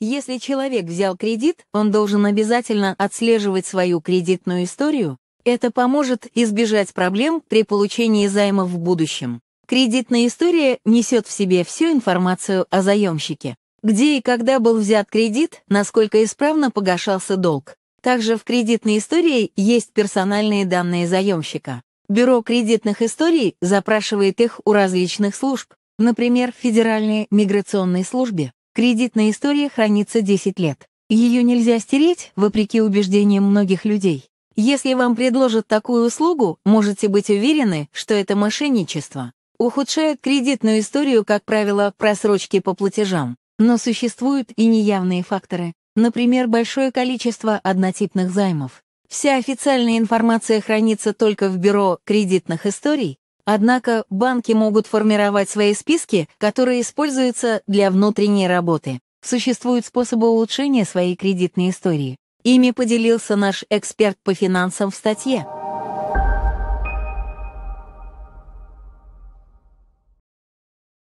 Если человек взял кредит, он должен обязательно отслеживать свою кредитную историю. Это поможет избежать проблем при получении займа в будущем. Кредитная история несет в себе всю информацию о заемщике. Где и когда был взят кредит, насколько исправно погашался долг. Также в кредитной истории есть персональные данные заемщика. Бюро кредитных историй запрашивает их у различных служб, например, Федеральной миграционной службе. Кредитная история хранится 10 лет. Ее нельзя стереть, вопреки убеждениям многих людей. Если вам предложат такую услугу, можете быть уверены, что это мошенничество. Ухудшают кредитную историю, как правило, просрочки по платежам. Но существуют и неявные факторы. Например, большое количество однотипных займов. Вся официальная информация хранится только в Бюро кредитных историй, Однако банки могут формировать свои списки, которые используются для внутренней работы. Существуют способы улучшения своей кредитной истории. Ими поделился наш эксперт по финансам в статье.